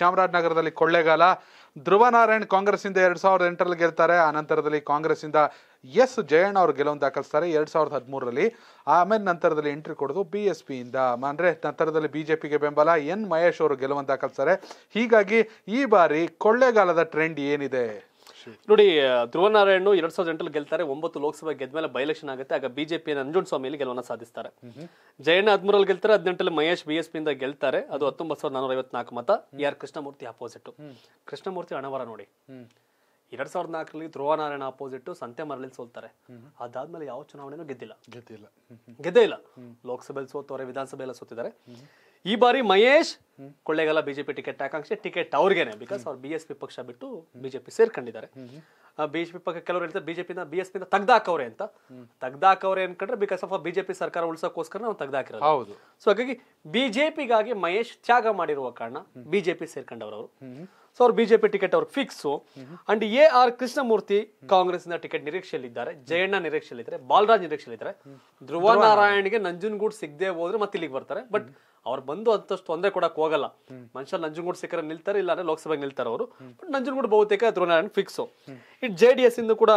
ಚಾಮರಾಜನಗರದಲ್ಲಿ ಕೊಳ್ಳೇಗಾಲ ಧ್ರುವ ನಾರಾಯಣ್ ಕಾಂಗ್ರೆಸ್ಸಿಂದ ಎರಡು ಸಾವಿರದ ಎಂಟರಲ್ಲಿ ಗೆಲ್ತಾರೆ ಆ ನಂತರದಲ್ಲಿ ಕಾಂಗ್ರೆಸ್ಸಿಂದ ಎಸ್ ಜಯಣ್ಣ ಅವರು ಗೆಲುವನ್ನು ದಾಖಲಿಸ್ತಾರೆ ಎರಡು ಸಾವಿರದ ಹದಿಮೂರರಲ್ಲಿ ಆಮೇಲೆ ನಂತರದಲ್ಲಿ ಎಂಟ್ರಿ ಕೊಡೋದು ಬಿ ಎಸ್ ಪಿಯಿಂದ ಅಂದರೆ ನಂತರದಲ್ಲಿ ಬಿ ಜೆ ಪಿಗೆ ಬೆಂಬಲ ಎನ್ ಮಹೇಶ್ ಅವರು ಗೆಲುವನ್ನು ದಾಖಲಿಸ್ತಾರೆ ಹೀಗಾಗಿ ಈ ಬಾರಿ ಕೊಳ್ಳೇಗಾಲದ ಟ್ರೆಂಡ್ ಏನಿದೆ ನೋಡಿ ಧ್ರುವನಾರಾಯಣ ಎರಡ್ ಸಾವಿರದ ಎಂಟಲ್ಲಿ ಗೆಲ್ತಾರೆ ಒಂಬತ್ತು ಲೋಕಸಭೆ ಗೆದ್ಮೇಲೆ ಬೈ ಎಲೆಕ್ಷನ್ ಆಗುತ್ತೆ ಆಗ ಬಿಜೆಪಿ ನಂಜುಂಡ್ ಸ್ವಾಮಿಯಲ್ಲಿ ಗೆಲುವನ್ನು ಸಾಧಿಸ್ತಾರೆ ಜಯಣ್ಣ ಹದಿಮೂರಲ್ಲಿ ಗೆಲ್ತಾರೆ ಹದಿನೆಂಟಲ್ಲಿ ಮಹೇಶ್ ಬಿ ಪಿ ಇಂದ ಗೆಲ್ತಾರೆ ಅದು ಹತ್ತೊಂಬತ್ತು ಸಾವಿರದ ನಾನೂರ ಐವತ್ನಾಲ್ಕು ಮತ ಆರ್ ಕೃಷ್ಣಮೂರ್ತಿ ಅಪೋಸಿಟ್ ಕೃಷ್ಣಮೂರ್ತಿ ಹಣವರ ನೋಡಿ ಎರಡ್ ಸಾವಿರದ ನಾಲ್ಕರಲ್ಲಿ ನಾರಾಯಣ ಅಪೋಸಿಟ್ ಸಂತೆ ಮರಳಿ ಸೋಲ್ತಾರೆ ಅದಾದ್ಮೇಲೆ ಯಾವ ಚುನಾವಣೆನೂ ಗೆದ್ದಿಲ್ಲ ಗೆದ್ದಿಲ್ಲ ಗೆದ್ದೇ ಇಲ್ಲ ಲೋಕಸಭೆಯಲ್ಲಿ ಸೋತವ್ರೆ ವಿಧಾನಸಭೆಯಲ್ಲಿ ಸೋತಿದ್ದಾರೆ ಈ ಬಾರಿ ಮಹೇಶ್ ಕೊಳ್ಳೇಗಾಲ ಬಿಜೆಪಿ ಟಿಕೆಟ್ ಆಕಾಂಕ್ಷೆ ಟಿಕೆಟ್ ಅವ್ರಿಗೆ ಬಿಕಾಸ್ ಅವ್ರು ಬಿ ಎಸ್ ಪಿ ಪಕ್ಷ ಬಿಟ್ಟು ಬಿಜೆಪಿ ಸೇರ್ಕೊಂಡಿದ್ದಾರೆ ಬಿಜೆಪಿ ಪಕ್ಕ ಕೆಲವರು ಹೇಳ್ತಾರೆ ಬಿಜೆಪಿನ ಬಿ ಎಸ್ ಪಿನ ತೆಗ್ದಾಕವ್ರೆ ಅಂತ ತೆಗ್ದಾಕವ್ರೆ ಅನ್ಕೊಂಡ್ರೆ ಬಿಕಾಸ್ ಆಫ್ ಬಿಜೆಪಿ ಸರ್ಕಾರ ಉಳಿಸೋಕೋಸ್ಕರ ನಾವು ತೆಗ್ದಾಕಿರೋದು ಹೌದು ಸೊ ಹಾಗಾಗಿ ಬಿಜೆಪಿಗಾಗಿ ಮಹೇಶ್ ತ್ಯಾಗ ಮಾಡಿರುವ ಕಾರಣ ಬಿಜೆಪಿ ಅವರು ಸೊ ಅವ್ರು ಬಿಜೆಪಿ ಟಿಕೆಟ್ ಅವ್ರಿಗೆ fix and A R Krishnamurthy ಕಾಂಗ್ರೆಸ್ನ ಟಿಕೆಟ್ ನಿರೀಕ್ಷೆಯಲ್ಲಿದ್ದಾರೆ ಜಯಣ್ಣ ನಿರೀಕ್ಷೆಯಲ್ಲಿದ್ದಾರೆ ಬಾಲರಾಜ್ ನಿರೀಕ್ಷೆಯಲ್ಲಿದ್ದಾರೆ ಧ್ರುವ ನಾರಾಯಣ್ಗೆ ಗೂಡ್ ಸಿಗದೆ ಹೋದ್ರೆ ಮತ್ತೆ ಇಲ್ಲಿಗೆ ಬರ್ತಾರೆ ಬಟ್ ಅವ್ರು ಬಂದು ಅಂತಷ್ಟು ತೊಂದರೆ ಕೊಡಕ್ ಹೋಗಲ್ಲ ಮನುಷ್ಯ ನಂಜನಗೂಡ್ ಸಿಕ್ಕರೆ ನಿಲ್ತಾರೆ ಇಲ್ಲ ಅಂದ್ರೆ ಲೋಕಸಭೆಗೆ ನಿಲ್ತಾರೆ ಅವರು ಬಟ್ ನಂಜನಗೂಡು ಬಹುತೇಕ Dhruva Narayan fix it J D S ಇಂದ ಕೂಡ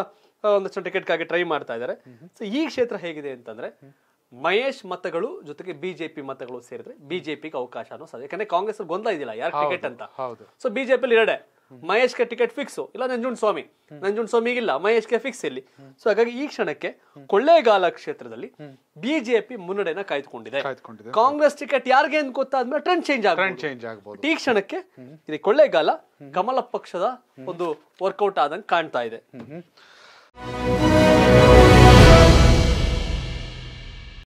ಒಂದಷ್ಟು ಟಿಕೆಟ್ಗಾಗಿ ಟ್ರೈ ಮಾಡ್ತಾ ಇದ್ದಾರೆ ಸೊ ಈ ಕ್ಷೇತ್ರ ಹೇಗಿದೆ ಅಂತಂದ್ರೆ ಮಹೇಶ್ ಮತಗಳು ಜೊತೆಗೆ ಬಿಜೆಪಿ ಮತಗಳು ಸೇರಿದ್ರೆ ಬಿಜೆಪಿಗೆ ಅವಕಾಶ ಅನ್ನೋ ಸಾಧ್ಯ ಯಾಕಂದ್ರೆ ಕಾಂಗ್ರೆಸ್ ಗೊಂದಲ ಇದಿಲ್ಲ ಯಾರು ಟಿಕೆಟ್ ಅಂತ ಸೊ ಎರಡೆ ಮಹೇಶ್ ಗೆ ಟಿಕೆಟ್ ಫಿಕ್ಸ್ ಇಲ್ಲ ನಂಜುಂಡ್ ಸ್ವಾಮಿ ನಂಜುಂಡ್ ಸ್ವಾಮಿಗಿಲ್ಲ ಗೆ ಫಿಕ್ಸ್ ಇಲ್ಲಿ ಸೊ ಹಾಗಾಗಿ ಈ ಕ್ಷಣಕ್ಕೆ ಕೊಳ್ಳೇಗಾಲ ಕ್ಷೇತ್ರದಲ್ಲಿ ಬಿಜೆಪಿ ಮುನ್ನಡೆಯನ್ನ ಕಾಯ್ದುಕೊಂಡಿದೆ ಕಾಂಗ್ರೆಸ್ ಟಿಕೆಟ್ ಯಾರಿಗೆ ಅಂತ ಗೊತ್ತಾದ್ಮೇಲೆ ಟ್ರೆಂಡ್ ಚೇಂಜ್ ಆಗಬಹುದು ಈ ಕ್ಷಣಕ್ಕೆ ಇದೆ ಕೊಳ್ಳೇಗಾಲ ಕಮಲ ಪಕ್ಷದ ಒಂದು ವರ್ಕೌಟ್ ಆದಂಗೆ ಕಾಣ್ತಾ ಇದೆ